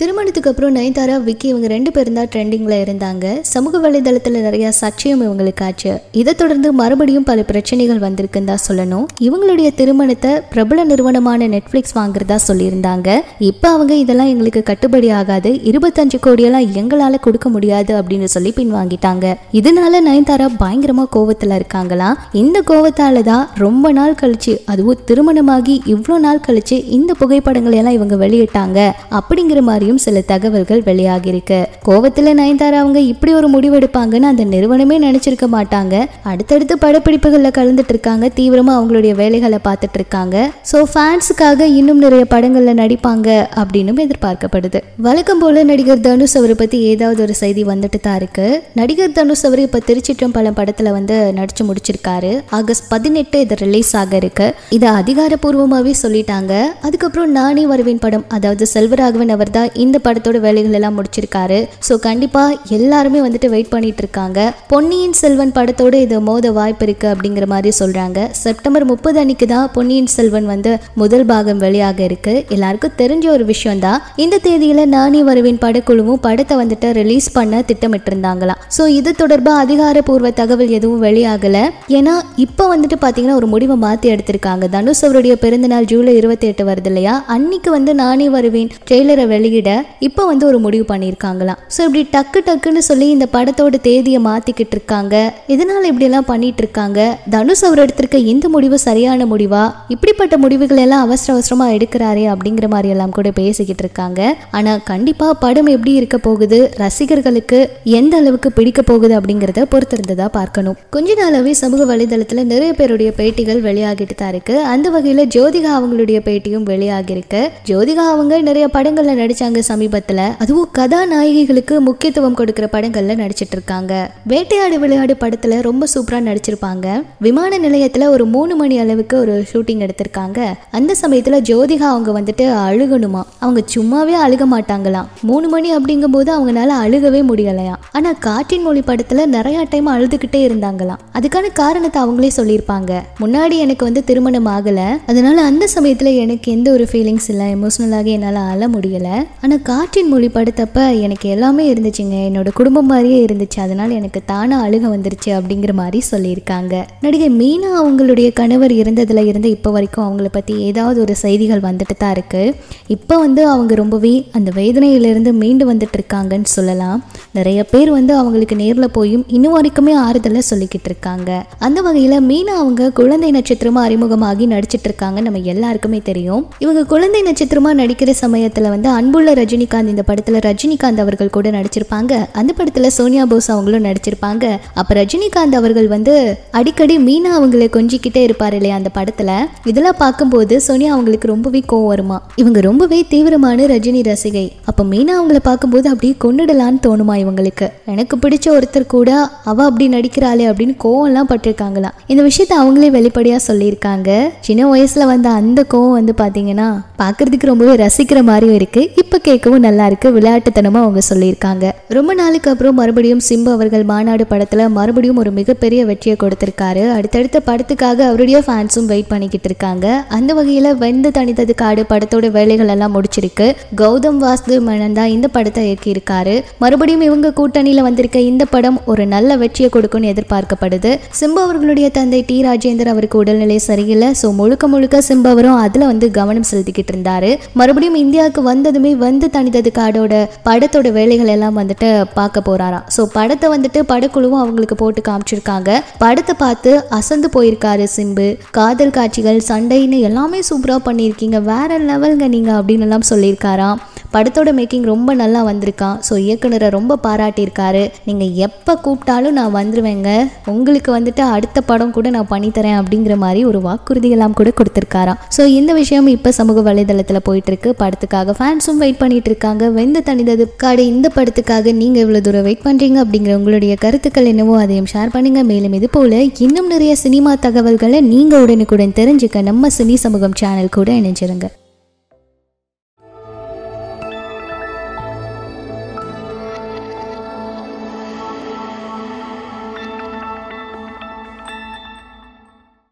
திருமணத்துக்கு அப்புறம் நயன்தாரா விக்கி இவங்க ரெண்டு பேரும் தான் ட்ரெண்டிங்கில் இருந்தாங்க சமூக வலைதளத்தில் நிறையா சர்ச்சையும் இவங்களுக்கு ஆச்சு இதை தொடர்ந்து மறுபடியும் பல பிரச்சனைகள் வந்திருக்குன்னு தான் சொல்லணும் இவங்களுடைய திருமணத்தை பிரபல நிறுவனமான நெட்ஃப்ளிக்ஸ் வாங்குறதா சொல்லியிருந்தாங்க இப்போ அவங்க இதெல்லாம் எங்களுக்கு கட்டுப்படி ஆகாது இருபத்தஞ்சு கோடியெல்லாம் எங்களால் கொடுக்க முடியாது அப்படின்னு சொல்லி பின் வாங்கிட்டாங்க இதனால நயன்தாரா பயங்கரமாக கோவத்தில் இருக்காங்களாம் இந்த கோவத்தால் தான் ரொம்ப நாள் கழிச்சு அதுவும் திருமணமாகி இவ்வளோ நாள் கழிச்சு இந்த புகைப்படங்களை எல்லாம் இவங்க வெளியிட்டாங்க அப்படிங்கிற மாதிரி பற்றியும் சில தகவல்கள் வெளியாகியிருக்கு கோவத்துல நயன்தாரா அவங்க இப்படி ஒரு முடிவெடுப்பாங்கன்னு அந்த நிறுவனமே நினைச்சிருக்க மாட்டாங்க அடுத்தடுத்து படப்பிடிப்புகளில் கலந்துட்டு இருக்காங்க தீவிரமா அவங்களுடைய வேலைகளை பார்த்துட்டு இருக்காங்க ஸோ ஃபேன்ஸுக்காக இன்னும் நிறைய படங்கள்ல நடிப்பாங்க அப்படின்னு எதிர்பார்க்கப்படுது வழக்கம் போல நடிகர் தனுஷ் அவரை பத்தி ஏதாவது ஒரு செய்தி வந்துட்டு தான் இருக்கு நடிகர் தனுஷ் அவர் இப்ப பழம் படத்துல வந்து நடிச்சு முடிச்சிருக்காரு ஆகஸ்ட் பதினெட்டு இது ரிலீஸ் ஆக இருக்கு இதை அதிகாரப்பூர்வமாவே சொல்லிட்டாங்க அதுக்கப்புறம் நானே வருவேன் படம் அதாவது செல்வராகவன் அவர் தான் இந்த படத்தோட வேலைகள் எல்லாம் முடிச்சிருக்காரு ஸோ கண்டிப்பாக எல்லாருமே வந்துட்டு வெயிட் பண்ணிட்டு இருக்காங்க பொன்னியின் செல்வன் படத்தோடு இது மோத வாய்ப்பு இருக்கு அப்படிங்கிற மாதிரி சொல்றாங்க செப்டம்பர் முப்பது அன்னைக்கு தான் பொன்னியின் செல்வன் வந்து முதல் பாகம் வெளியாக இருக்கு எல்லாருக்கும் தெரிஞ்ச ஒரு விஷயம் தான் இந்த தேதியில நானி வரவின் படக்குழுவும் படத்தை வந்துட்டு ரிலீஸ் பண்ண திட்டமிட்டு இருந்தாங்களாம் ஸோ இது தொடர்பாக அதிகாரப்பூர்வ தகவல் எதுவும் வெளியாகல ஏன்னா இப்போ வந்துட்டு பாத்தீங்கன்னா ஒரு முடிவை மாத்தி எடுத்திருக்காங்க தனுஷ் அவருடைய பிறந்தநாள் ஜூலை இருபத்தி எட்டு வருது இல்லையா அன்னைக்கு வந்து நானி வருவேன் ட்ரெய்லரை வெளியிட விட இப்போ வந்து ஒரு முடிவு பண்ணியிருக்காங்களாம் ஸோ இப்படி டக்கு டக்குன்னு சொல்லி இந்த படத்தோட தேதியை மாற்றிக்கிட்டு இருக்காங்க இதனால் இப்படியெல்லாம் பண்ணிட்டு இருக்காங்க தனுஷ் அவர் எடுத்திருக்க இந்த முடிவு சரியான முடிவா இப்படிப்பட்ட முடிவுகள் எல்லாம் அவசர அவசரமாக எடுக்கிறாரே அப்படிங்கிற மாதிரி எல்லாம் கூட பேசிக்கிட்டு இருக்காங்க ஆனால் கண்டிப்பாக படம் எப்படி இருக்க போகுது ரசிகர்களுக்கு எந்த அளவுக்கு பிடிக்க போகுது அப்படிங்கிறத பொறுத்திருந்ததா பார்க்கணும் கொஞ்ச நாளாவே சமூக வலைதளத்தில் நிறைய பேருடைய பேட்டிகள் வெளியாகிட்டு தான் இருக்கு அந்த வகையில் ஜோதிகா அவங்களுடைய பேட்டியும் வெளியாகிருக்கு ஜோதிகா அவங்க நிறைய படங்களில் நடிச்சாங்க பசங்க சமீபத்தில் அதுவும் கதாநாயகிகளுக்கு முக்கியத்துவம் கொடுக்குற படங்களில் நடிச்சிட்டு இருக்காங்க வேட்டையாடு விளையாடு படத்தில் ரொம்ப சூப்பராக நடிச்சிருப்பாங்க விமான நிலையத்தில் ஒரு மூணு மணி அளவுக்கு ஒரு ஷூட்டிங் எடுத்திருக்காங்க அந்த சமயத்தில் ஜோதிகா அவங்க வந்துட்டு அழுகணுமா அவங்க சும்மாவே அழுக மாட்டாங்களாம் மூணு மணி அப்படிங்கும் போது அவங்களால அழுகவே முடியலையாம் ஆனால் காற்றின் மொழி படத்தில் நிறையா டைம் அழுதுகிட்டே இருந்தாங்களாம் அதுக்கான காரணத்தை அவங்களே சொல்லியிருப்பாங்க முன்னாடி எனக்கு வந்து திருமணம் ஆகலை அதனால அந்த சமயத்தில் எனக்கு எந்த ஒரு ஃபீலிங்ஸ் இல்லை எமோஷ்னலாக என்னால் அழ முடியலை ஆனால் காற்றின் மொழி படுத்தப்ப எனக்கு எல்லாமே இருந்துச்சுங்க என்னோட குடும்பம் மாதிரியே இருந்துச்சு அதனால் எனக்கு தானாக அழுக வந்துருச்சு அப்படிங்கிற மாதிரி சொல்லியிருக்காங்க நடிகை மீனா அவங்களுடைய கணவர் இருந்ததில் இருந்து இப்போ வரைக்கும் அவங்கள பற்றி ஏதாவது ஒரு செய்திகள் வந்துட்டு தான் இருக்குது இப்போ வந்து அவங்க ரொம்பவே அந்த வேதனையிலிருந்து மீண்டு வந்துட்டு இருக்காங்கன்னு சொல்லலாம் நிறைய பேர் வந்து அவங்களுக்கு நேரில் போயும் இன்னும் வரைக்குமே ஆறுதலை சொல்லிக்கிட்டு இருக்காங்க அந்த வகையில் மீனா அவங்க குழந்தை நட்சத்திரமாக அறிமுகமாகி நடிச்சிட்டு இருக்காங்கன்னு நம்ம எல்லாருக்குமே தெரியும் இவங்க குழந்தை நட்சத்திரமாக நடிக்கிற சமயத்தில் வந்து அன்புள்ள போல் ரஜினிகாந்த் இந்த படத்துல ரஜினிகாந்த் அவர்கள் கூட நடிச்சிருப்பாங்க அந்த படத்துல சோனியா போஸ் அவங்களும் நடிச்சிருப்பாங்க அப்ப ரஜினிகாந்த் அவர்கள் வந்து அடிக்கடி மீனா அவங்களை கொஞ்சிக்கிட்டே இருப்பாரு இல்லையா அந்த படத்துல இதெல்லாம் பார்க்கும்போது சோனியா அவங்களுக்கு ரொம்பவே கோவம் வருமா இவங்க ரொம்பவே தீவிரமான ரஜினி ரசிகை அப்போ மீனா அவங்கள பார்க்கும்போது அப்படியே கொண்டுடலான்னு தோணுமா இவங்களுக்கு எனக்கு பிடிச்ச ஒருத்தர் கூட அவ அப்படி நடிக்கிறாளே அப்படின்னு கோவம் எல்லாம் பட்டிருக்காங்களாம் இந்த விஷயத்த அவங்களே வெளிப்படையாக சொல்லியிருக்காங்க சின்ன வயசுல வந்த அந்த கோவம் வந்து பாத்தீங்கன்னா பாக்குறதுக்கு ரொம்பவே ரசிக்கிற மாதிரியும் இருக்கு இப்போ இப்போ கேட்கவும் நல்லா இருக்கு விளையாட்டுத்தனமாக அவங்க சொல்லியிருக்காங்க ரொம்ப நாளுக்கு அப்புறம் மறுபடியும் சிம்பு அவர்கள் மாநாடு படத்தில் மறுபடியும் ஒரு மிகப்பெரிய வெற்றியை கொடுத்திருக்காரு அடுத்தடுத்த படத்துக்காக அவருடைய ஃபேன்ஸும் வெயிட் பண்ணிக்கிட்டு இருக்காங்க அந்த வகையில் வெந்து தனித்தது காடு படத்தோட வேலைகள் எல்லாம் முடிச்சிருக்கு கௌதம் வாஸ்து மனன் தான் இந்த படத்தை இயக்கியிருக்காரு மறுபடியும் இவங்க கூட்டணியில் வந்திருக்க இந்த படம் ஒரு நல்ல வெற்றியை கொடுக்கும்னு எதிர்பார்க்கப்படுது சிம்பு அவர்களுடைய தந்தை டி ராஜேந்தர் அவருக்கு உடல்நிலை சரியில்லை ஸோ முழுக்க முழுக்க சிம்பு அவரும் அதில் வந்து கவனம் செலுத்திக்கிட்டு இருந்தாரு மறுபடியும் இந்தியாவுக்கு வந்ததுமே வந்து தனித்தது காடோட படத்தோட வேலைகள் எல்லாம் வந்துட்டு பார்க்க போறாராம் ஸோ படத்தை வந்துட்டு படக்குழுவும் அவங்களுக்கு போட்டு காமிச்சிருக்காங்க படத்தை பார்த்து அசந்து போயிருக்காரு சிம்பு காதல் காட்சிகள் சண்டைன்னு எல்லாமே சூப்பராக பண்ணியிருக்கீங்க வேற லெவலுங்க நீங்கள் அப்படின்னு எல்லாம் சொல்லியிருக்காராம் படத்தோட மேக்கிங் ரொம்ப நல்லா வந்திருக்கான் ஸோ இயக்குனரை ரொம்ப பாராட்டியிருக்காரு நீங்கள் எப்போ கூப்பிட்டாலும் நான் வந்துருவேங்க உங்களுக்கு வந்துட்டு அடுத்த படம் கூட நான் பண்ணித்தரேன் அப்படிங்கிற மாதிரி ஒரு வாக்குறுதியெல்லாம் கூட கொடுத்துருக்காராம் ஸோ இந்த விஷயம் இப்போ சமூக வலைதளத்தில் போயிட்டு இருக்கு படத்துக்காக ஃபேன்ஸும் வெயிட் பண்ணிட்டு இருக்காங்க வெந்த தனிதது காடு இந்த படத்துக்காக நீங்கள் இவ்வளோ தூரம் வெயிட் பண்ணுறீங்க அப்படிங்கிற உங்களுடைய கருத்துக்கள் என்னவோ அதையும் ஷேர் பண்ணுங்க மேலும் இது போல இன்னும் நிறைய சினிமா தகவல்களை நீங்கள் உடனுக்குடன் தெரிஞ்சுக்க நம்ம சினி சமூகம் சேனல் கூட இணைஞ்சிருங்க